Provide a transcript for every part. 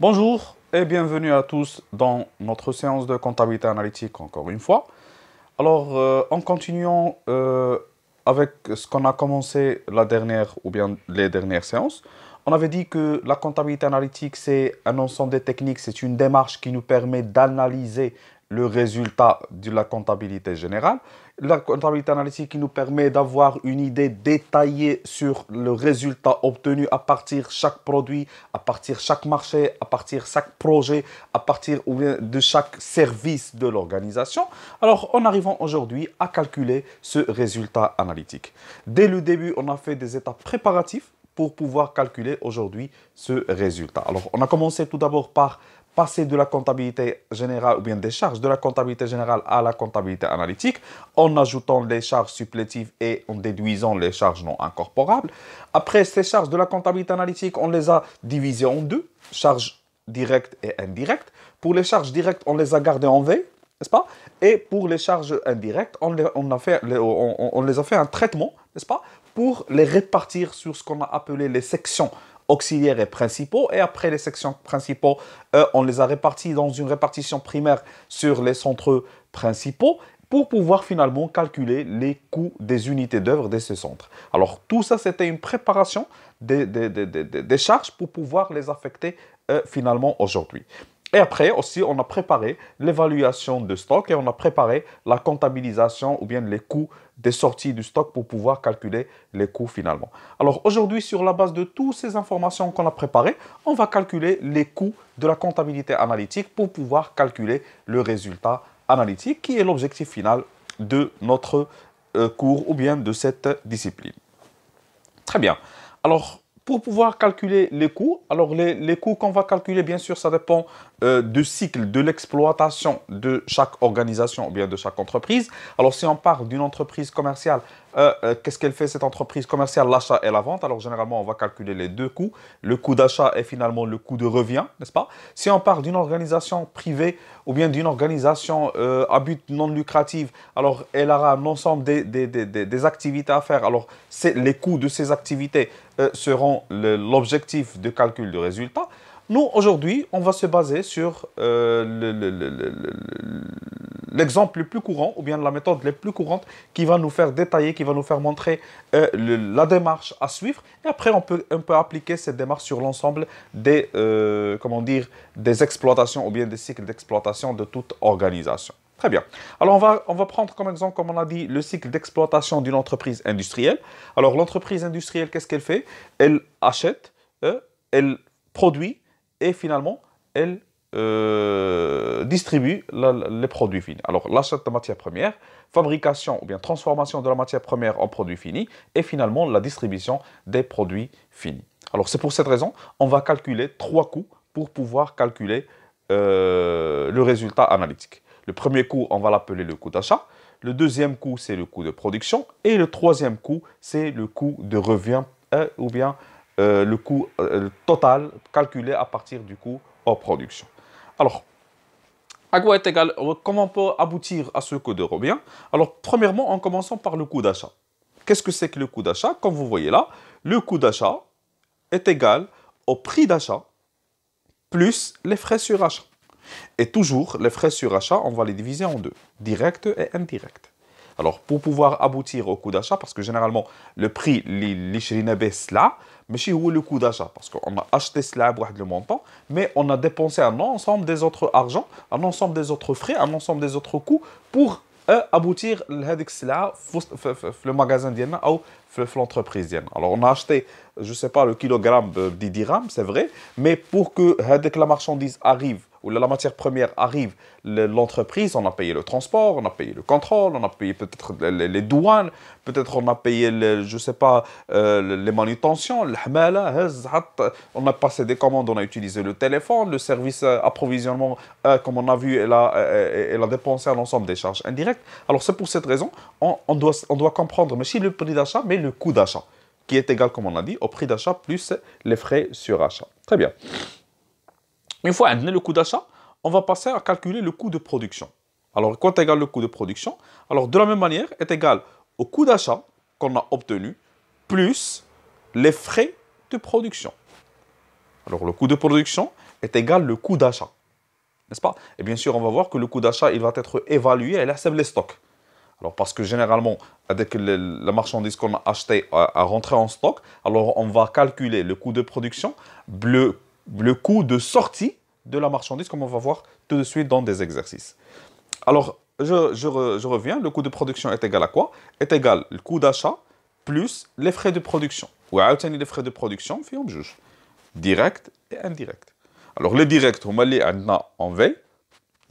Bonjour et bienvenue à tous dans notre séance de comptabilité analytique encore une fois. Alors, euh, en continuant euh, avec ce qu'on a commencé la dernière ou bien les dernières séances, on avait dit que la comptabilité analytique, c'est un ensemble de techniques, c'est une démarche qui nous permet d'analyser le résultat de la comptabilité générale. La comptabilité analytique qui nous permet d'avoir une idée détaillée sur le résultat obtenu à partir chaque produit, à partir chaque marché, à partir chaque projet, à partir de chaque service de l'organisation. Alors, en arrivant aujourd'hui à calculer ce résultat analytique. Dès le début, on a fait des étapes préparatives pour pouvoir calculer aujourd'hui ce résultat. Alors, on a commencé tout d'abord par passer de la comptabilité générale ou bien des charges de la comptabilité générale à la comptabilité analytique en ajoutant les charges supplétives et en déduisant les charges non incorporables. Après, ces charges de la comptabilité analytique, on les a divisées en deux, charges directes et indirectes. Pour les charges directes, on les a gardées en V, n'est-ce pas Et pour les charges indirectes, on les, a, fait, on les a fait un traitement, n'est-ce pas Pour les répartir sur ce qu'on a appelé les sections auxiliaires et principaux. Et après les sections principaux, euh, on les a répartis dans une répartition primaire sur les centres principaux pour pouvoir finalement calculer les coûts des unités d'œuvre de ces centres. Alors tout ça, c'était une préparation des, charges pour pouvoir les affecter euh, finalement aujourd'hui. Et après aussi, on a préparé l'évaluation de stock et on a préparé la comptabilisation ou bien les coûts des sorties du stock pour pouvoir calculer les coûts finalement. Alors aujourd'hui, sur la base de toutes ces informations qu'on a préparées, on va calculer les coûts de la comptabilité analytique pour pouvoir calculer le résultat analytique qui est l'objectif final de notre euh, cours ou bien de cette discipline. Très bien. Alors, pour pouvoir calculer les coûts, alors les, coûts qu'on va calculer, bien sûr, ça dépend euh, du cycle de l'exploitation de chaque organisation ou bien de chaque entreprise. Alors si on parle d'une entreprise commerciale, euh, euh, qu'est-ce qu'elle fait cette entreprise commerciale L'achat et la vente. Alors généralement, on va calculer les deux coûts. Le coût d'achat et finalement le coût de revient, n'est-ce pas Si on parle d'une organisation privée ou bien d'une organisation euh, à but non lucratif, alors elle aura un ensemble des, des activités à faire. Alors les coûts de ces activités seront l'objectif de calcul de résultat. Nous, aujourd'hui, on va se baser sur euh, l'exemple le, plus courant, ou bien la méthode la plus courante, qui va nous faire détailler, qui va nous faire montrer euh, la démarche à suivre. Et après, on peut, appliquer cette démarche sur l'ensemble des, euh, comment dire, des exploitations, ou bien des cycles d'exploitation de toute organisation. Très bien. Alors, on va, on va prendre comme exemple, comme on a dit, le cycle d'exploitation d'une entreprise industrielle. Alors, l'entreprise industrielle, qu'est-ce qu'elle fait Elle achète, elle produit, et finalement, elle euh, distribue les produits finis. Alors, l'achat de matière première, fabrication ou bien transformation de la matière première en produits finis, et finalement la distribution des produits finis. Alors, c'est pour cette raison, on va calculer trois coûts pour pouvoir calculer euh, le résultat analytique. Le premier coût, on va l'appeler le coût d'achat. Le deuxième coût, c'est le coût de production. Et le troisième coût, c'est le coût de revient euh, ou bien le coût total calculé à partir du coût en production. Alors, à quoi est égal Comment on peut aboutir à ce coût de bien Alors, premièrement, en commençant par le coût d'achat. Qu'est-ce que c'est que le coût d'achat Comme vous voyez là, le coût d'achat est égal au prix d'achat plus les frais sur achat. Et toujours, les frais sur achat, on va les diviser en deux, direct et indirect. Alors, pour pouvoir aboutir au coût d'achat, parce que généralement, le prix, ne baisse là, mais où هو le coût d'achat parce qu'on a acheté cela pour le montant mais on a dépensé un ensemble des autres argent un ensemble des autres frais un ensemble des autres coûts pour euh, aboutir لهذيك السلعه في le magasin ديالنا l'entreprise. Alors, on a acheté, je ne sais pas, le kilogramme euh, de c'est vrai, mais pour que euh, dès que la marchandise arrive, ou la matière première arrive, l'entreprise, on a payé le transport, on a payé le contrôle, on a payé peut-être les douanes, peut-être on a payé, je ne sais pas, euh, les manutentions, on a passé des commandes, on a utilisé le téléphone, le service approvisionnement, comme on a vu, elle a, elle a dépensé à l'ensemble des charges indirectes. Alors, c'est pour cette raison, on, doit, on doit comprendre, mais si le prix d'achat, mais le coût d'achat, qui est égal, comme on a dit, au prix d'achat plus les frais sur achat. Très bien. Une fois donné le coût d'achat, on va passer à calculer le coût de production. Alors, quand est égal le coût de production Alors, de la même manière, est égal au coût d'achat qu'on a obtenu plus les frais de production. Alors, le coût de production est égal le coût d'achat. N'est-ce pas Et bien sûr, on va voir que le coût d'achat, il va être évalué à c'est les stocks. Alors parce que généralement, avec la marchandise qu'on a achetée euh, à, rentrer en stock, alors on va calculer le coût de production, le, le coût de sortie de la marchandise, comme on va voir tout de suite dans des exercices. Alors, je, je, reviens, le coût de production est égal à quoi Est égal le coût d'achat plus les frais de production. Ou à les frais de production, on juge. Direct et indirect. Alors, les directs, on a en veille,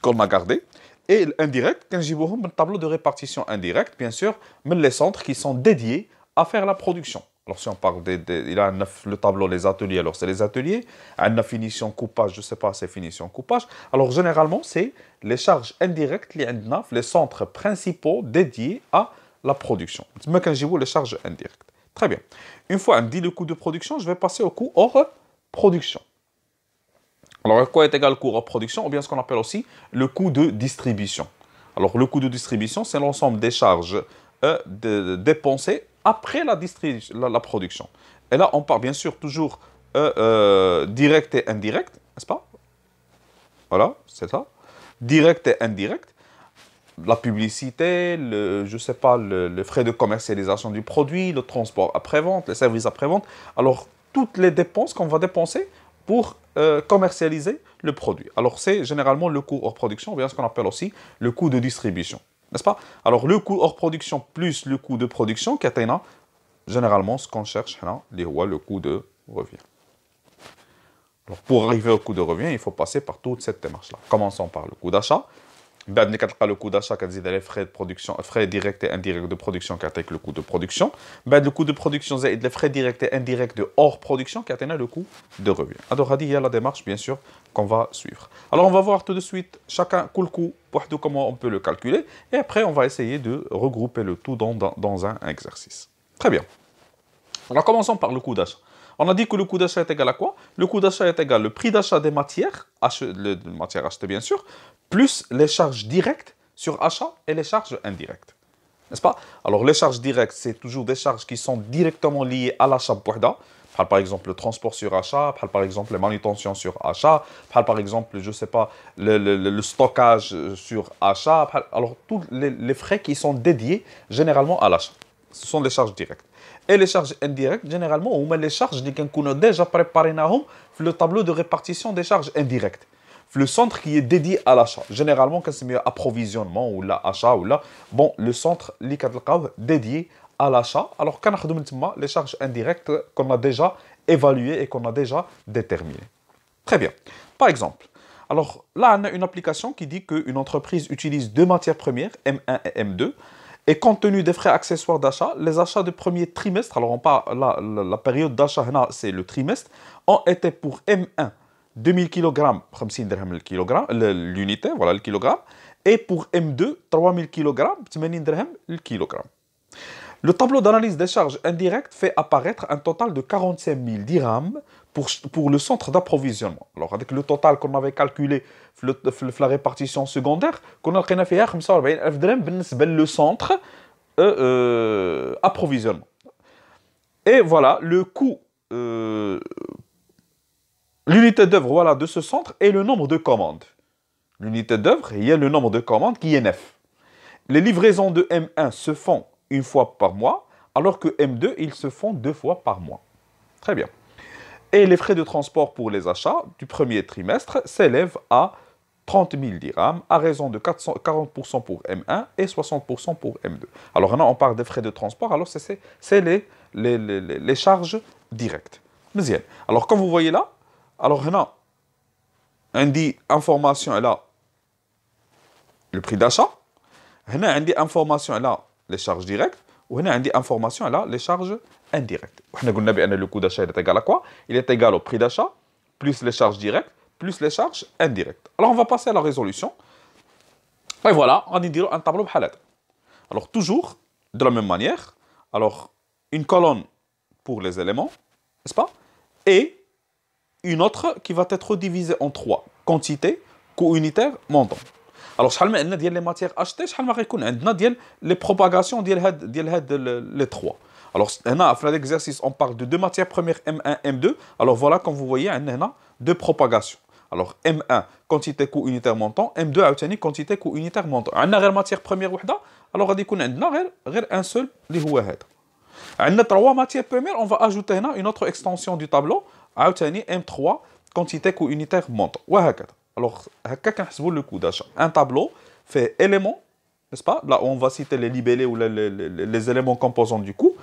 qu'on a gardé. Et indirect, un tableau de répartition indirect, bien sûr, mais les centres qui sont dédiés à faire la production. Alors, si on parle des, il a neuf, le tableau, les ateliers, alors c'est les ateliers. Un finition coupage, je ne sais pas, c'est finition coupage. Alors, généralement, c'est les charges indirectes, les les centres principaux dédiés à la production. Mais quand les charges indirectes. Très bien. Une fois on dit le coût de production, je vais passer au coût hors production. Alors, quoi est égal coût de production ou bien ce qu'on appelle aussi le coût de distribution. Alors, le coût de distribution, c'est l'ensemble des charges euh, dépensées après la, production. Et là, on parle bien sûr toujours euh, euh, direct et indirect, n'est-ce pas Voilà, c'est ça. Direct et indirect. La publicité, le, je sais pas, le frais de commercialisation du produit, le transport après-vente, les services après-vente. Alors, toutes les dépenses qu'on va dépenser, pour euh, commercialiser le produit. Alors c'est généralement le coût hors production, ou bien ce qu'on appelle aussi le coût de distribution. N'est-ce pas Alors le coût hors production plus le coût de production, atteint généralement ce qu'on cherche, hein, les rois, le coût de revient. Alors pour arriver au coût de revient, il faut passer par toute cette démarche-là. Commençons par le coût d'achat, le coût d'achat, les frais directs et indirects de production qui atteignent le coût de production. Bah, le coût de production, les frais directs et indirects de hors production qui atteignent le coût de revient. Alors, il y a la démarche, bien sûr, qu'on va suivre. Alors, on va voir tout de suite, chacun coûte le coût, comment on peut le calculer. Et après, on va essayer de regrouper le tout dans un exercice. Très bien. Alors, commençons par le coût d'achat. On a dit que le coût d'achat est égal à quoi Le coût d'achat est égal au prix d'achat des matières achetées, bien sûr plus les charges directes sur achat et les charges indirectes. N'est-ce pas Alors, les charges directes, c'est toujours des charges qui sont directement liées à l'achat Parle Par exemple, le transport sur achat, par exemple, les manutentions sur achat, par exemple, je ne sais pas, le, stockage euh, sur achat. Alors, tous les, frais qui sont dédiés généralement à l'achat. Ce sont les charges directes. Et les charges indirectes, généralement, on met les charges qui sont déjà préparées dans le tableau de répartition des charges indirectes le centre qui est dédié à l'achat. Généralement, quand c'est mieux approvisionnement ou l'achat ou là, bon, le centre dédié à l'achat. Alors, quand on les charges indirectes qu'on a déjà évaluées et qu'on a déjà déterminées. Très bien. Par exemple, alors là, on a une application qui dit qu'une entreprise utilise deux matières premières, M1 et M2. Et compte tenu des frais accessoires d'achat, les achats du premier trimestre, alors on parle, la, la période d'achat, c'est le trimestre, ont été pour M1 2000 kg, 50 dirhams l'unité, voilà le kilogramme. Et pour M2, 3000 kg, dirhams le kilogramme. Le tableau d'analyse des charges indirectes fait apparaître un total de 45 000 dirhams pour, pour le centre d'approvisionnement. Alors, avec le total qu'on avait calculé, la répartition secondaire, qu'on a fait 45 000 dirhams, ben, ben le centre euh, euh, approvisionnement. Et voilà, le coût euh, L'unité d'œuvre voilà, de ce centre est le nombre de commandes. L'unité d'œuvre, il y a le nombre de commandes qui est neuf. Les livraisons de M1 se font une fois par mois, alors que M2, ils se font deux fois par mois. Très bien. Et les frais de transport pour les achats du premier trimestre s'élèvent à 30 000 dirhams, à raison de 40% pour M1 et 60% pour M2. Alors maintenant, on parle des frais de transport, alors c'est les, les charges directes. Alors, comme vous voyez là, alors هنا dit information là le prix d'achat هنا dit information là les charges directes On dit information là les charges indirectes وحنا le coût d'achat est égal à quoi il est égal au prix d'achat plus les charges directes plus les charges indirectes alors on va passer à la résolution et voilà on dit un tableau بحال alors toujours de la même manière alors une colonne pour les éléments n'est-ce pas et une autre qui va être divisée en trois quantité, coût unitaire, montant. Alors, je les matières achetées, je vais les propagations, les trois. Alors, à l'exercice, on parle de deux matières premières M1, M2. Alors, voilà, comme vous voyez, il deux propagations. Alors, M1, quantité, coût unitaire, montant. M2, quantité, coût unitaire, montant. matière première, alors un seul, est. On a trois matières premières, on va ajouter une autre extension du tableau m m 3 quantité unitaire montant مونطون وهكذا alors هكا كنحسبوا le coût d'achat Un tableau fait éléments n'est-ce pas Là, on va citer les libellés ou les, éléments composants du coût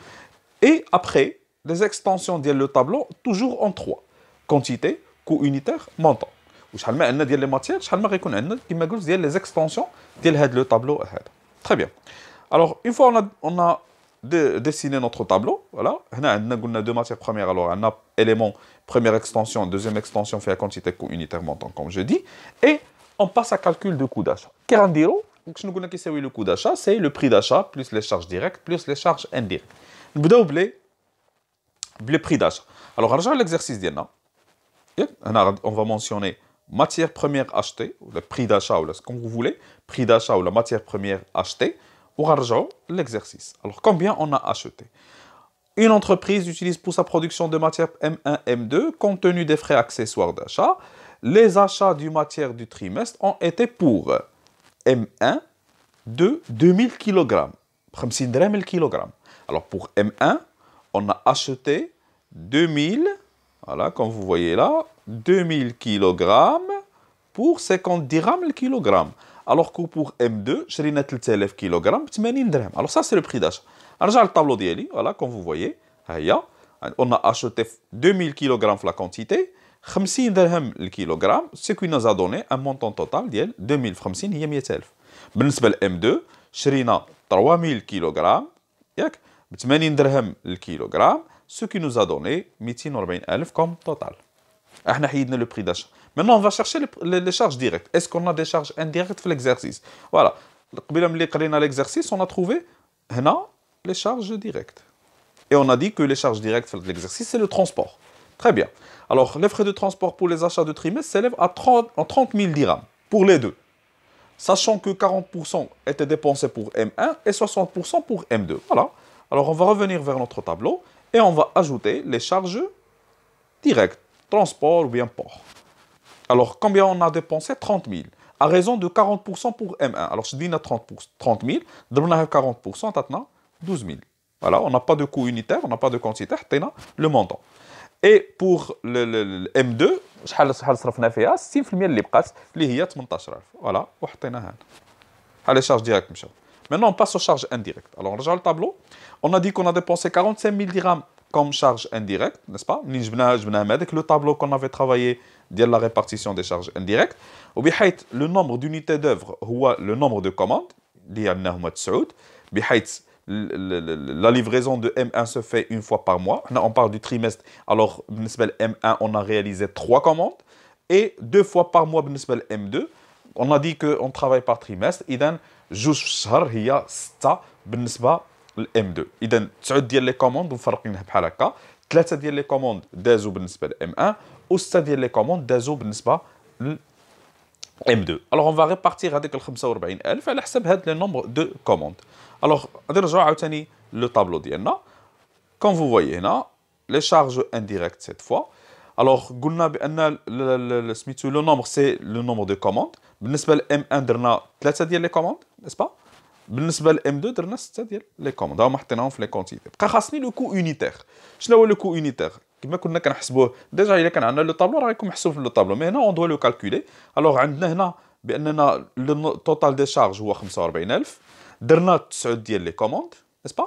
Et après, les extensions du le tableau, toujours en trois. Quantité, coût unitaire, montant. Ou chalma anna les matières, chalma rekon anna les extensions du le tableau. Très bien. Alors, une fois on on a dessiner notre tableau. Voilà. On a deux matières premières. Alors, on a élément, première extension, deuxième extension, fait la quantité unitaire montant, comme je dis. Et on passe à calcul de coût d'achat. Qu'est-ce nous le coût d'achat C'est le prix d'achat plus les charges directes plus les charges indirectes. Nous oublier le prix d'achat. Alors, on l'exercice d'Yana. On va mentionner matière première achetée, le prix d'achat, ou ce que vous voulez, prix d'achat ou la matière première achetée. Pour l'exercice. Alors, combien on a acheté Une entreprise utilise pour sa production de matière M1, M2, compte tenu des frais accessoires d'achat, les achats du matière du trimestre ont été pour M1 de 2000 kg. kg. Alors, pour M1, on a acheté 2000, voilà, comme vous voyez là, 2000 kg pour 50 dirhams le kilogramme. الوغ كو بور ام 2 شرينا 3000 كيلوغرام ب 80 درهم الوغ سا سي لو بري داشا نرجع للطابلو ديالي فوالا كوم فو فويي ها هي اون اشوتي 2000 كيلوغرام في لا كونتيتي 50 درهم الكيلوغرام سي كو نوز دوني ان مونطون توتال ديال 2000 في 50 هي 100000 بالنسبه لام 2 شرينا 3000 كيلوغرام ياك ب 80 درهم الكيلوغرام سو كي نوز دوني 240000 كوم توتال احنا حيدنا لو بري داشا Maintenant, on va chercher les, charges directes. Est-ce qu'on a des charges indirectes pour l'exercice Voilà. L'exercice, on a trouvé les charges directes. Et on a dit que les charges directes de l'exercice, c'est le transport. Très bien. Alors, les frais de transport pour les achats de trimestre s'élèvent à 30, 000 dirhams pour les deux. Sachant que 40% étaient dépensés pour M1 et 60% pour M2. Voilà. Alors, on va revenir vers notre tableau et on va ajouter les charges directes, transport ou bien port. Alors, combien on a dépensé 30 000. À raison de 40% pour M1. Alors, je dis 30 000, on a 40%, 12 000. Voilà, on n'a pas de coût unitaire, on n'a pas de quantité, on a le montant. Et pour le, le, le M2, شحال شحال صرفنا فيها 60% اللي بقات اللي هي 18000 فوالا وحطيناها هنا على شارج ديريكت مشاو Maintenant, on passe aux charges indirectes. Alors, on regarde le tableau. On a dit qu'on a dépensé 45 000 dirhams comme charge indirecte, n'est-ce pas le tableau qu'on avait travaillé dire la répartition des charges indirectes. le nombre d'unités d'œuvre ou le nombre de commandes, la livraison de M1 se fait une fois par mois. On parle du trimestre, alors M1, on a réalisé trois commandes. Et deux fois par mois, M2, on a dit qu'on travaille par trimestre. Et donc, il y a الام 2 اذا تسعود ديال لي كوموند مفرقينها بحال هكا ثلاثه ديال لي كوموند دازو بالنسبه للام 1 وسته ديال لي كوموند دازو بالنسبه لل 2 الوغ اون فا ريبارتيغ هذيك ال 45000 على حسب هاد لي نومبر دو كوموند الوغ غادي نرجعو عاوتاني لو طابلو ديالنا كوم فو فوي هنا لي شارج انديريكت سيت فوا الوغ قلنا بان سميتو لو نومبر سي لو نومبر دو كوموند بالنسبه لام 1 درنا ثلاثه ديال لي كوموند با بالنسبه لام 2 درنا سته ديال لي كوموند هما حطيناهم في لي كونتيتي بقى خاصني لو كو اونيتير شنو هو لو كو اونيتير كما كنا كنحسبوه ديجا الا كان عندنا لو طابلو راه يكون محسوب في لو طابلو مي هنا اون دو لو كالكولي الوغ عندنا هنا باننا التوتال دي شارج هو 45000 درنا 9 ديال لي كوموند نسبا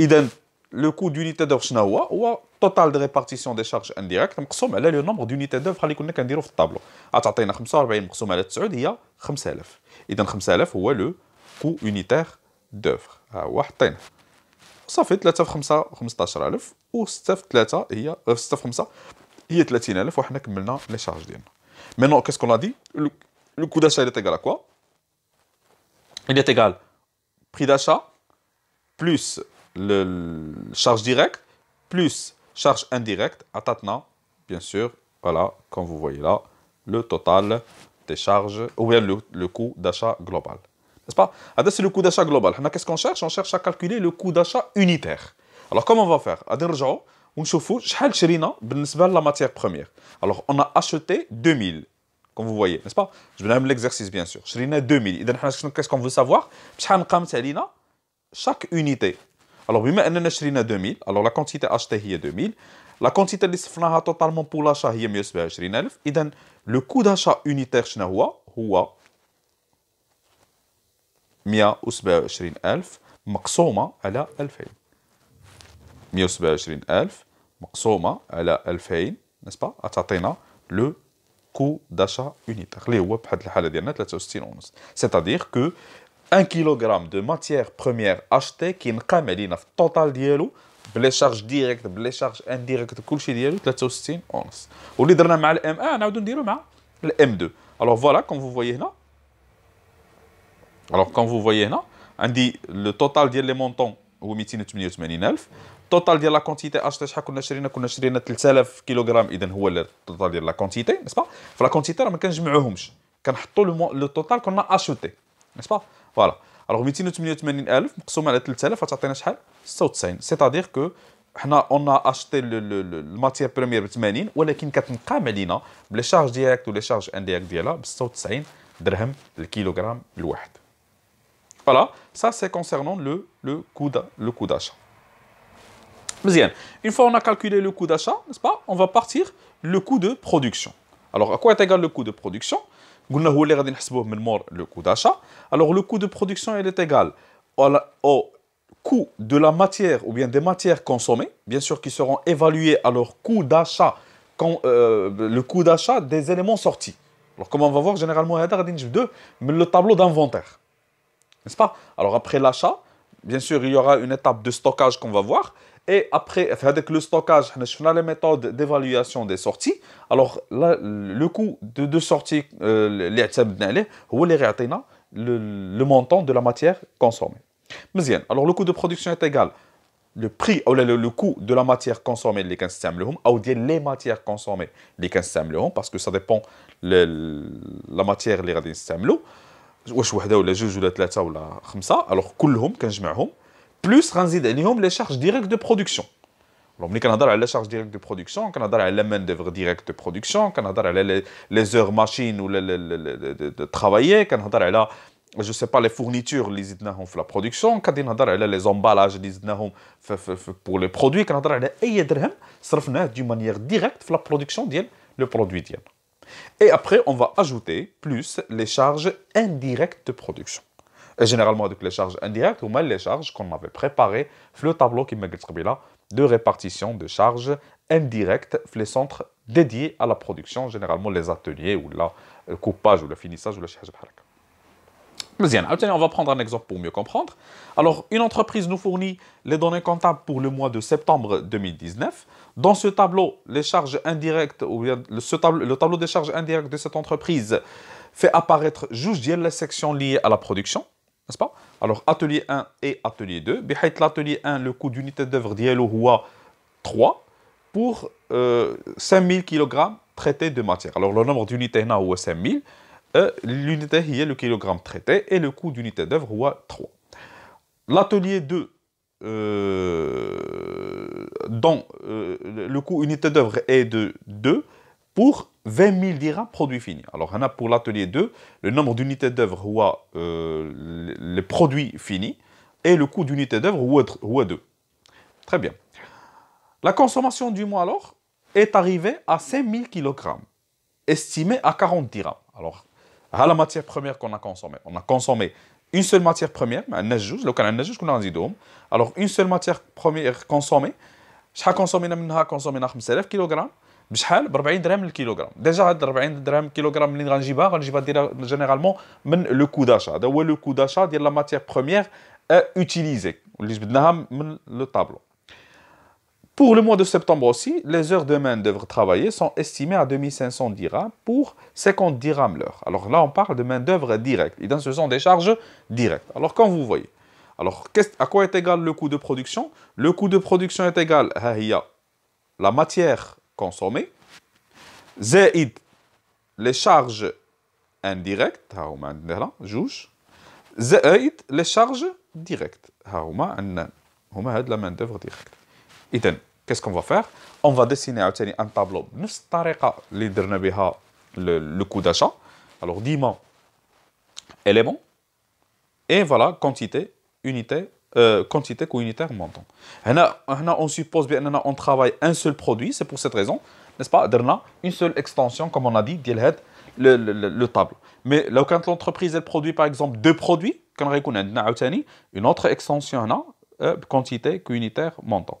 اذا لو كو دونيتي دوف شنو هو هو توتال دي ريبارتيسيون دي شارج انديريكت مقسوم على لو نومبر دونيتي دوف اللي كنا كنديرو في الطابلو غتعطينا 45 مقسوم على 9 هي 5000 اذا 5000 هو لو coût unitaire d'œuvre ها هو حطينا صافي 3 في 5 15000 و 6 في 3 هي 6 في 5 هي 30000 وحنا كملنا لي شارج ديالنا مينو كيس كون ا دي لو كو d'achat est égal à quoi il est égal prix d'achat plus le charge directe plus charge indirecte عطاتنا bien sûr voilà comme vous voyez là le total des charges ou bien le coût d'achat global n'est-ce pas C'est le coût d'achat global. Qu'est-ce qu'on cherche On cherche à calculer le coût d'achat unitaire. Alors, comment on va faire On la matière première. Alors, on a acheté 2000, comme vous voyez, n'est-ce pas Je vais même l'exercice, bien sûr. acheté 2000. Qu'est-ce qu'on veut savoir Chaque unité. Alors, on a acheté 2000. Alors, la quantité achetée est 2000. La quantité totalement pour l'achat est Et 000. Le coût d'achat unitaire, c'est 127000 مقسومة على 2000 127000 مقسومة على 2000 نسبة أتعطينا لو كو داشا يونيت اللي هو بحد الحالة ديالنا 63 ونص. سيتادير كو 1 كيلوغرام دو ماتيير بروميير اشتي كينقام علينا في التوتال ديالو بلي شارج ديريكت بلي شارج انديريكت كلشي ديالو 63 ونص. واللي درنا مع الام 1 نعاودو نديرو مع الام 2. الوغ فوالا كوم فو فوي هنا Alors, quand vous voyez là, on dit le total ديال les montants هو 288000 التوتال ديال لا كونتيتي اشتي شحال كنا شرينا كنا شرينا 3000 كيلوغرام اذا هو التوتال ديال لا كونتيتي نسبا فلا كونتيتي راه ما كنجمعوهمش كنحطوا لو توتال كنا اشوتي نسبا فوالا الوغ 288000 مقسوم على 3000 غتعطينا شحال 96 سيتادير كو حنا اون اشتي الماتيير بريمير ب 80 ولكن كتنقام علينا بلي شارج ديريكت ولا شارج انديريكت ديالها ب 96 درهم الكيلوغرام الواحد Voilà, ça c'est concernant le, le coût d'achat. Bien, une fois on a calculé le coût d'achat, n'est-ce pas On va partir le coût de production. Alors, à quoi est égal le coût de production le coût d'achat. Alors, le coût de production, est égal au coût de la matière ou bien des matières consommées, bien sûr, qui seront évaluées à leur coût d'achat, euh, le coût d'achat des éléments sortis. Alors, comme on va voir, généralement, il y a le tableau d'inventaire. N'est-ce pas Alors après l'achat, bien sûr, il y aura une étape de stockage qu'on va voir. Et après, avec le stockage, nous avons les méthodes d'évaluation des sorties. Alors, là, le coût de sortie sortie, euh, les le montant de la matière consommée. Alors, le coût de production est égal. Le prix, ou le, coût de la matière consommée, les 15 ou les matières consommées, les parce que ça dépend de la matière, les 15 واش وحده ولا جوج ولا ثلاثه ولا خمسه الوغ كلهم كنجمعهم بلوس غنزيد عليهم لي شارج ديريكت دو برودكسيون ملي كنهضر على شارج ديريكت دو برودكسيون كنهضر على مان دوفر ديريكت دو برودكسيون كنهضر على لي زور ماشين ولا ترافايي كنهضر على جو سي با لي فورنيتور اللي زدناهم في لا برودكسيون كادي نهضر على لي زومبالاج اللي زدناهم بور لي برودوي كنهضر على اي درهم صرفناه دي مانيير ديريكت في لا برودكسيون ديال لو برودوي ديالنا Et après, on va ajouter plus les charges indirectes de production. généralement, avec les charges indirectes, ou même les charges qu'on avait préparées, le tableau qui m'a là, de répartition de charges indirectes, les centres dédiés à la production, généralement les ateliers ou la, le euh, coupage ou le finissage ou le charge ah, on va prendre un exemple pour mieux comprendre. Alors, une entreprise nous fournit les données comptables pour le mois de septembre 2019. Dans ce tableau, les charges indirectes, ou tableau, le tableau des charges indirectes de cette entreprise fait apparaître juste la section liée à la production, n'est-ce pas Alors, atelier 1 et atelier 2. l'atelier 1, le coût d'unité d'œuvre est 3 pour 5000 euh, kg traités de matière. Alors, le nombre d'unités est 5000. Euh, l'unité est le kilogramme traité et le coût d'unité d'œuvre est 3. L'atelier 2, euh, dont euh, le coût unité d'œuvre est de 2 pour 20 000 dirhams produits finis. Alors, on a pour l'atelier 2, le nombre d'unités d'œuvre ou les produits finis et le coût d'unité d'œuvre à 2. Très bien. La consommation du mois alors est arrivée à 5000 kg, estimée à 40 dirhams. Alors, à la matière première qu'on a consommée. On a consommé une seule matière première, un najouj, le de juste qu'on a dit d'homme. Alors, une seule matière première consommée, je vais consommer une kg, je vais consommer 40 kg. le kilogramme. Déjà, 40 kg kilogramme, je vais dire un généralement, le coût d'achat. Le coût d'achat de la matière première utilisée Je vais faire le tableau. Pour le mois de septembre aussi, les heures de main-d'œuvre travaillées sont estimées à 2500 dirhams pour 50 dirhams l'heure. Alors là, on parle de main-d'œuvre directe. Et dans ce sont des charges directes. Alors, quand vous voyez, alors à quoi est égal le coût de production Le coût de production est égal à la matière consommée, zaid les charges indirectes, zaid les charges directes, la main-d'œuvre directe qu'est-ce qu'on va faire On va dessiner un tableau بنفس الطريقه le coût d'achat. Alors diamant élément et voilà quantité unité euh, quantité co-unitaire montant. on suppose bien on travaille un seul produit, c'est pour cette raison, n'est-ce pas une seule extension, comme on a dit, le, le, le tableau. Mais là, quand l'entreprise produit par exemple deux produits, qu'on a une autre extension, euh, quantité co-unitaire montant.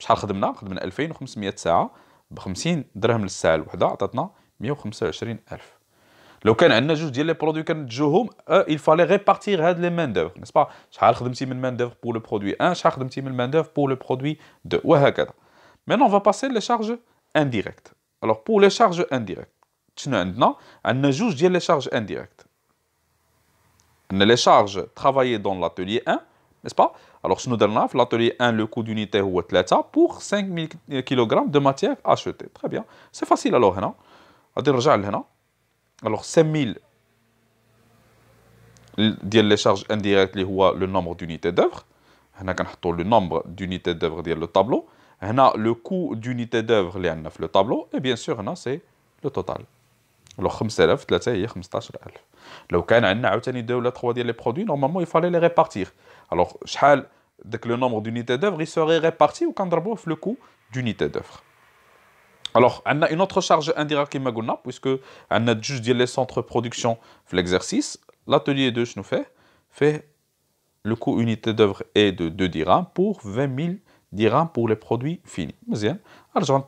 شحال خدمنا خدمنا 2500 ساعه ب 50 درهم للساعه الوحده عطاتنا 125000 لو كان عندنا جوج ديال لي برودوي كنتجوهم il fallait répartir هاد لي مان دوفر نسبا شحال خدمتي من مان دوفر بور لو برودوي 1 شحال خدمتي من مان دوفر بور لو برودوي 2 وهكذا maintenant on va passer les charges indirectes alors pour les charges indirectes شنو عندنا عندنا جوج ديال لي شارج انديريكت عندنا لي شارج travaillées dans l'atelier 1 n'est-ce Alors, nous l'atelier 1, le coût d'unité est 3 pour 5000 kg de matière achetée. Très bien. C'est facile alors, hein? hein. Alors, 5000 les charges indirectes, le nombre d'unités d'œuvre. le nombre d'unités d'œuvre le tableau. le coût d'unité d'œuvre, le tableau. Et bien sûr, c'est le total. Alors, 5000, 3 هي 15000. لو كان عندنا عاوتاني 2 ولا 3 ديال les produits, normalement, il fallait les répartir. Alors, le nombre d'unités d'œuvre, il serait réparti au Kandrabo le coût d'unité d'œuvre. Alors, on a une autre charge indirecte qui m'a puisque on a juste les centres de production l'exercice. L'atelier 2 nous fait, fait le coût unité d'œuvre est de 2 dirhams pour 20 000 dirhams pour les produits finis.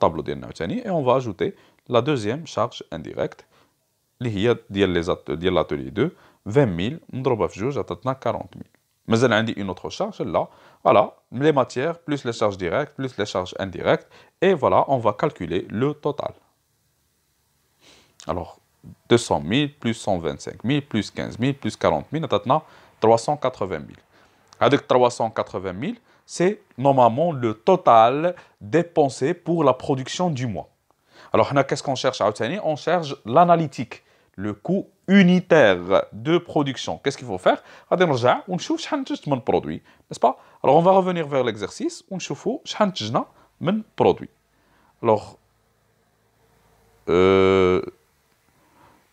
tableau et on va ajouter la deuxième charge indirecte, qui est l'atelier 2, 20 000, on 40 000. Mais elle indique une autre charge, là. Voilà, les matières plus les charges directes plus les charges indirectes. Et voilà, on va calculer le total. Alors, 200 000 plus 125 000 plus 15 000 plus 40 000, maintenant 380 000. 380 000, c'est normalement le total dépensé pour la production du mois. Alors, qu'est-ce qu'on cherche à On cherche l'analytique le coût unitaire de production. Qu'est-ce qu'il faut faire On va revenir vers produit, n'est-ce pas Alors on va revenir vers l'exercice, on va من produit. Alors euh,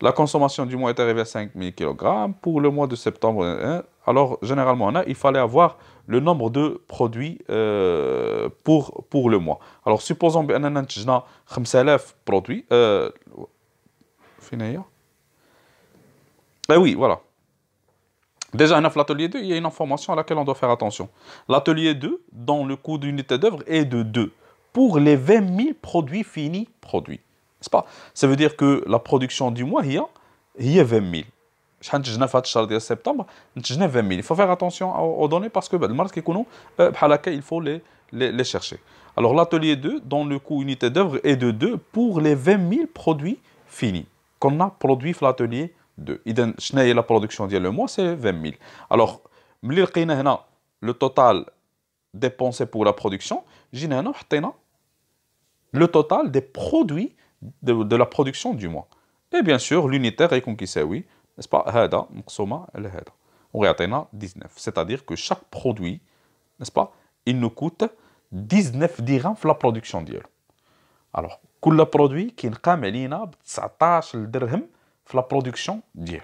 la consommation du mois est arrivée à 5000 kg pour le mois de septembre. Euh, alors généralement, il fallait avoir le nombre de produits euh, pour, pour le mois. Alors supposons que nous avons 5000 produits. Euh, ben oui, voilà. Déjà, l'atelier 2, il y a une information à laquelle on doit faire attention. L'atelier 2, dont le coût d'unité d'œuvre est de 2 pour les 20 000 produits finis produits. C'est pas Ça veut dire que la production du mois, il y a 20 000. septembre, 20 000. Il faut faire attention aux données parce que ben, euh, il faut les, les, chercher. Alors l'atelier 2, dont le coût unité d'œuvre est de 2 pour les 20 000 produits finis qu'on a produits l'atelier idem Schneider la production du le mois c'est 20 000 alors nous avons le total dépensé pour la production j'ina maintenant le total des produits de la production du mois et bien sûr l'unitaire est conquis c'est oui n'est-ce pas heada maxima le heada on réatteint à 19 c'est-à-dire que chaque produit n'est-ce pas il nous coûte 19 dirhams la production alors tous les produits qui nous valent rien à 19 dirhams la production d'hier.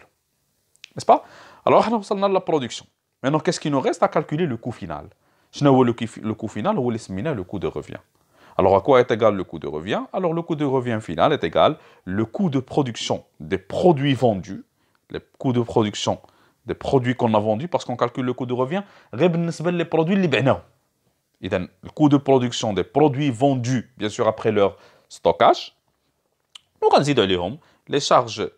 n'est-ce pas alors nous à la production. maintenant qu'est-ce qui nous reste à calculer le coût final n'ai pas le coût final ou les سميناه le coût de revient alors à quoi est égal le coût de revient alors le coût de revient final est égal le coût de production des produits vendus le coût de production des produits qu'on a vendus parce qu'on calcule le coût de revient les produits le coût de production des produits vendus bien sûr après leur stockage nous عليهم les charges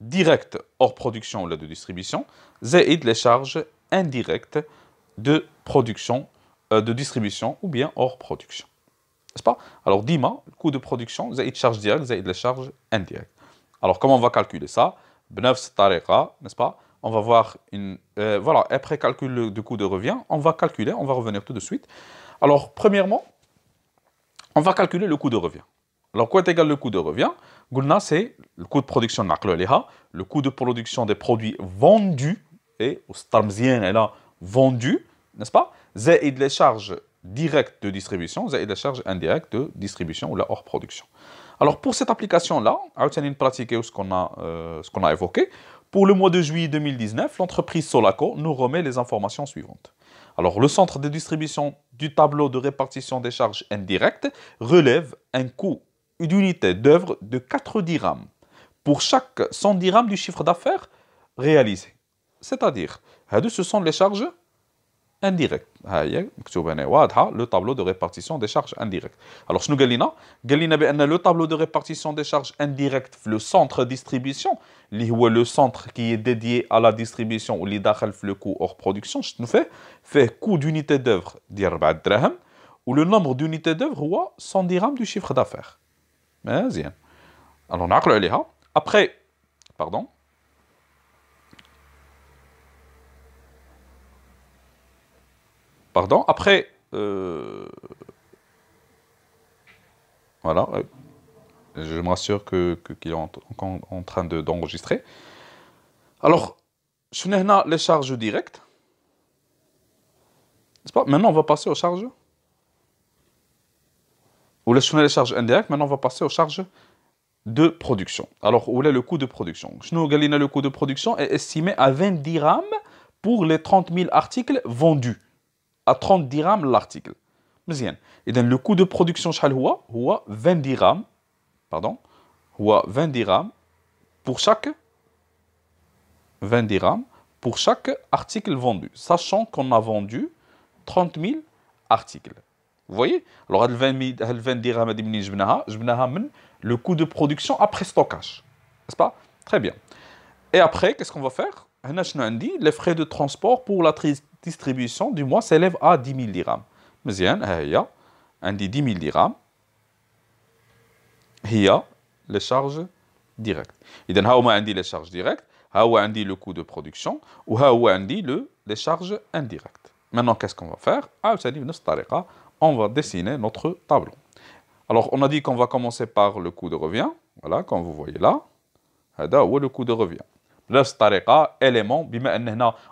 direct hors production ou de distribution, zéid les charges indirectes de production, euh, de distribution ou bien hors production. N'est-ce pas Alors, DIMA, le coût de production, les charge directes, zéid les charges indirectes. Alors, comment on va calculer ça n'est-ce pas On va voir une. Euh, voilà, après calcul du coût de revient, on va calculer, on va revenir tout de suite. Alors, premièrement, on va calculer le coût de revient. Alors, quoi est égal le coût de revient Gulna, c'est le coût de production de le coût de production des produits vendus, et au est là, vendu, n'est-ce pas C'est les charges directes de distribution, c'est les charges indirectes de distribution ou la hors production. Alors pour cette application-là, pratique ce qu'on a, euh, qu'on a évoqué. Pour le mois de juillet 2019, l'entreprise Solaco nous remet les informations suivantes. Alors le centre de distribution du tableau de répartition des charges indirectes relève un coût une d'œuvre de 4 dirhams pour chaque 100 dirhams du chiffre d'affaires réalisé. C'est-à-dire, ce sont les charges indirectes. Le tableau de répartition des charges indirectes. Alors, ce le tableau de répartition des charges indirectes, le centre distribution, le centre qui est dédié à la distribution ou le coût hors production, nous fait fait coût d'unité d'œuvre ou le nombre d'unités d'œuvre, 100 dirhams du chiffre d'affaires on a نعقلوا عليها pardon pardon. Pardon, après. Euh, voilà. Je me rassure qu'il que, qu'il est en, en, train d'enregistrer. Alors, je n'ai les charges directes. Pas Maintenant, on va passer aux charges charges indirectes. Maintenant, on va passer aux charges de production. Alors, où est le coût de production le coût de production est estimé à 20 dirhams pour les 30 000 articles vendus. À 30 dirhams l'article. Et donc, le coût de production, c'est 20 dirhams. Pardon 20 dirhams pour chaque 20 dirhams pour chaque article vendu, sachant qu'on a vendu 30 000 articles. Vous voyez Alors, le 20 dirhams, je le coût de production après stockage. N'est-ce pas Très bien. Et après, qu'est-ce qu'on va faire Les frais de transport pour la distribution du mois s'élèvent à 10 000 dirhams. Mais il y a 10 000 dirhams. Il a les charges directes. il y les charges directes. Il y le coût de production. Ou il y les charges indirectes. Maintenant, qu'est-ce qu'on va faire ah, on va dessiner notre tableau. Alors, on a dit qu'on va commencer par le coût de revient. Voilà, comme vous voyez là. où est le coût de revient. Le stareka, élément,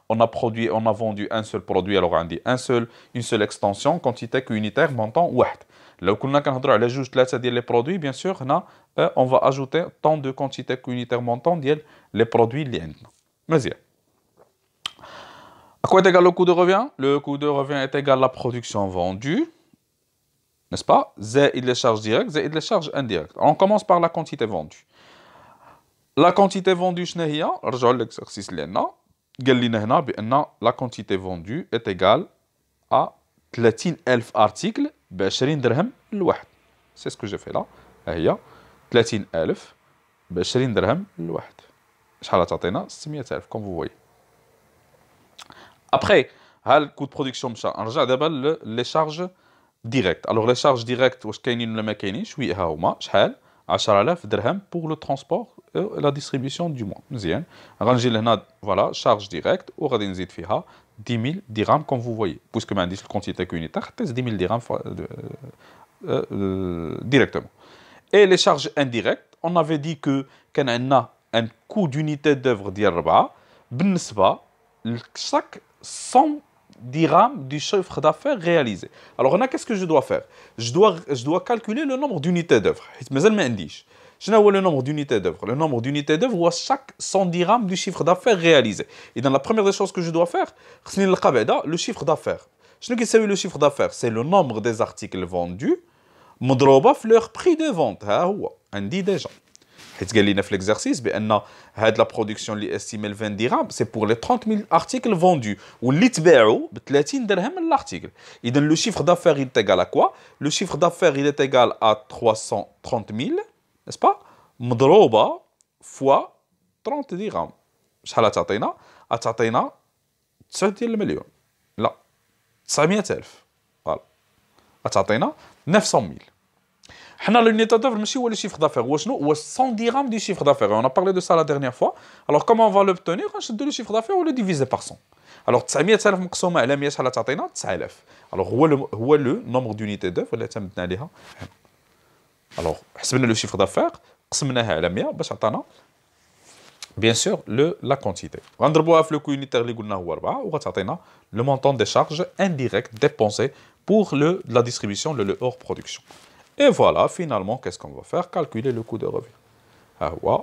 on a produit, on a vendu un seul produit, alors on dit un seul, une seule extension, quantité unitaire, montant, ouah. Là on a à les produits, bien sûr, euh, on va ajouter tant de quantité unitaire, montant, les produits liens. Mais y À quoi est égal le coût de revient Le coût de revient est égal à la production vendue n'est-ce pas il les charges directes, Zaïd les charges indirectes. On commence par la quantité vendue. La quantité vendue, شناهي رجعوا l'exercice اللي عندنا قال لنا هنا que la quantité vendue est égale à 000 articles ب 20 dirhams. C'est ce que j'ai fait là. ها هي 30000 ب 20 درهم للواحد. c'est تعطينا 000, comme vous voyez. Après, production, الكود ça. مشى نرجع دابا les charges direct. Alors, les charges directes, pour le transport et la distribution du mois. Vous charge direct, 10 dirhams, comme vous voyez. Puisque m'a quantité 10 dirhams euh, euh, directement. Et les charges indirectes, on avait dit que y un coût d'unité d'œuvre de 100 dirhams du chiffre d'affaires réalisé. Alors, qu'est-ce que je dois faire je dois, je dois calculer le nombre d'unités d'œuvre. Je n'ai le nombre d'unités d'œuvre. Le nombre d'unités d'œuvre, c'est chaque 100 dirhams du chiffre d'affaires réalisé. Et dans la première des choses que je dois faire, c'est le chiffre d'affaires. Je n'ai pas le chiffre d'affaires, c'est le nombre des articles vendus, leur prix de vente. Ah, On dit déjà. حيت قال لنا في الاكزرسيس بان la production est estimée 20 dirhams, c'est pour les 30 000 articles vendus. 30 dirhams l'article. Et donc le chiffre d'affaires, est égal à quoi Le chiffre d'affaires, est égal à 330 000, n'est-ce pas Mdroba fois 30 dirhams. شحال تعطينا؟ تعطينا 9 ديال المليون لا 900 ألف فوالا تعطينا 900 000 le chiffre d'affaires, chiffre d'affaires. On a parlé de ça la dernière fois. Alors, comment on va l'obtenir Le chiffre d'affaires, on le divise par 100. Alors, 900 000 Alors, le, nombre d'unités d'œuvre Alors, le chiffre d'affaires, bien sûr la quantité. le montant des charges indirectes dépensées pour la distribution, hors production. Et voilà, finalement, qu'est-ce qu'on va faire Calculer le coût de revient. Ah ouais,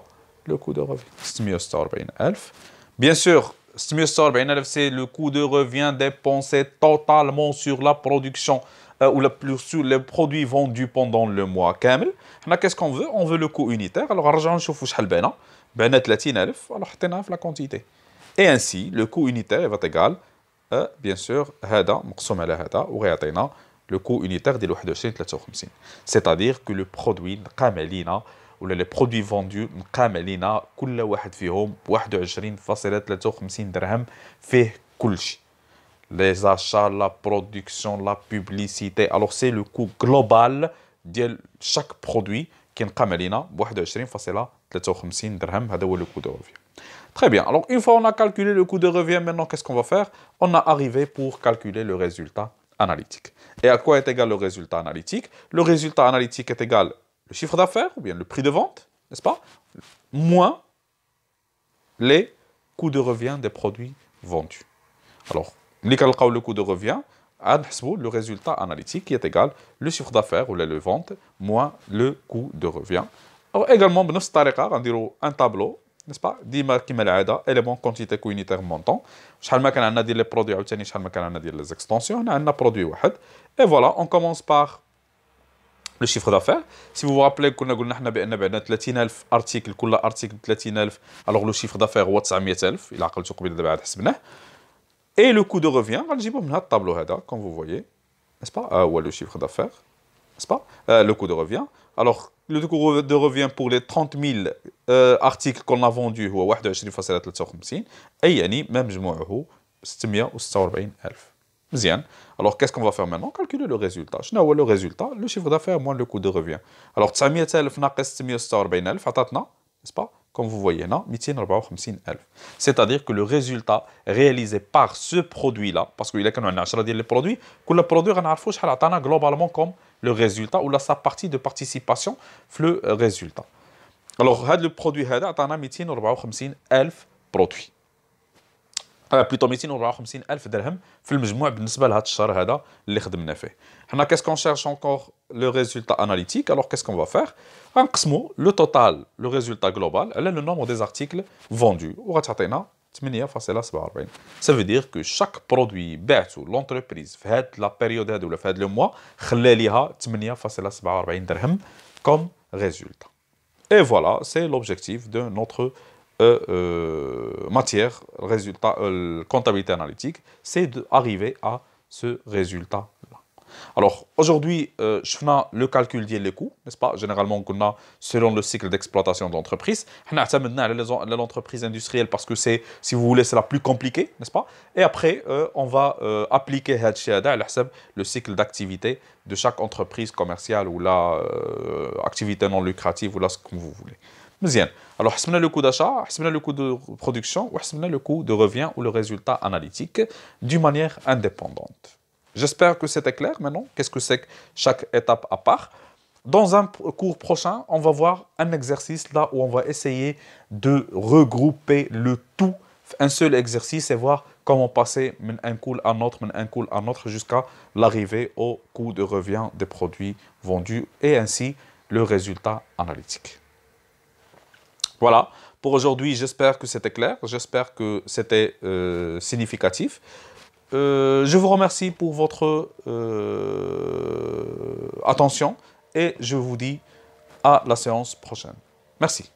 le coût de revient. Bien sûr, c'est le coût de revient dépensé totalement sur la production euh, ou la, sur les produits vendus pendant le mois كامل. Qu'est-ce qu'on veut On veut le coût unitaire. Alors, on va voir 30000 alors la quantité. Et ainsi, le coût unitaire va être égal, à, euh, bien sûr, هذا مقسوم على هذا وغيعطينا le coût unitaire de 51-53 c'est-à-dire que le produit نقام علينا ولا produits vendus فوندو علينا كل 21.53 les achats, la production, la publicité. Alors c'est le coût global de chaque produit qui est علينا 21.53 dirhams, c'est le coût de revient. Très bien. Alors une fois on a calculé le coût de revient, maintenant qu'est-ce qu'on va faire On a arrivé pour calculer le résultat analytique. Et à quoi est égal le résultat analytique Le résultat analytique est égal le chiffre d'affaires, ou bien le prix de vente, n'est-ce pas Moins les coûts de revient des produits vendus. Alors, le coût de revient, le résultat analytique qui est égal le chiffre d'affaires ou les ventes moins le coût de revient. Alors, également, on faire un tableau n'est-ce pas dire qu'il y a des éléments quantités, coûntiters, montants. Je ne pas le cas d'aller dire les produits, je ne suis pas le cas d'aller dire les extensions. On a produit Et voilà, on commence par le chiffre d'affaires. Si vous vous rappelez, nous avons dit que nous sommes à 1100 articles, tous les articles à 1100. Alors le chiffre d'affaires est de 12000. Il est à calculer dans les prochaines semaines. Et le coût de revient. Allez-y, prenez ce tableau. Comme vous voyez, n'est-ce pas, euh, ou le chiffre d'affaires, n'est-ce pas, euh, le coût de revient le coût de revient pour les 30 000 euh, articles qu'on a vendus هو 21,53 اي يعني ما مجموعه 646000 مزيان alors qu'est-ce qu'on va faire maintenant calculer le résultat شنو هو le résultat le chiffre d'affaires moins le coût de revient alors 900000 ناقص 646000 عطاتنا n'est-ce pas comme vous voyez là, 254 C'est-à-dire que le résultat réalisé par ce produit-là, parce qu'il y a quand même dire les produits, que le produit, on globalement comme le résultat ou la sa partie de participation, le résultat. Alors, le produit, on a 254 produits. Ah, plutôt ici on va prendre 5000 dirhams dans le par rapport à cette charte là l'excédent fait. on qu'est-ce qu'on cherche encore le résultat analytique alors qu'est-ce qu'on va faire en gros le total le résultat global est le nombre des articles vendus aura certainement 8,47. ça veut dire que chaque produit vendu l'entreprise fait la période de le fait de le mois. au-delà 8,47 dirhams comme résultat et voilà c'est l'objectif de notre euh, euh, matière, résultat, euh, comptabilité analytique, c'est d'arriver à ce résultat-là. Alors aujourd'hui, je le calcul des coûts, n'est-ce pas Généralement, on a, selon le cycle d'exploitation d'entreprise. l'entreprise, on a l'entreprise industrielle parce que c'est, si vous voulez, c'est la plus compliquée, n'est-ce pas Et après, on va appliquer le cycle d'activité de chaque entreprise commerciale ou la activité non lucrative ou là ce que vous voulez. Alors, le le coût d'achat le coût de production ou وحسبنا le coût de revient ou le résultat analytique d'une manière indépendante j'espère que c'était clair maintenant qu'est-ce que c'est que chaque étape à part dans un cours prochain, on va voir un exercice là où on va essayer de regrouper le tout, un seul exercice et voir comment passer d'un coût à un autre, d'un coût à un autre jusqu'à l'arrivée au coût de revient des produits vendus et ainsi le résultat analytique. Voilà pour aujourd'hui. J'espère que c'était clair. J'espère que c'était euh, significatif. Euh, je vous remercie pour votre euh, attention et je vous dis à la séance prochaine. Merci.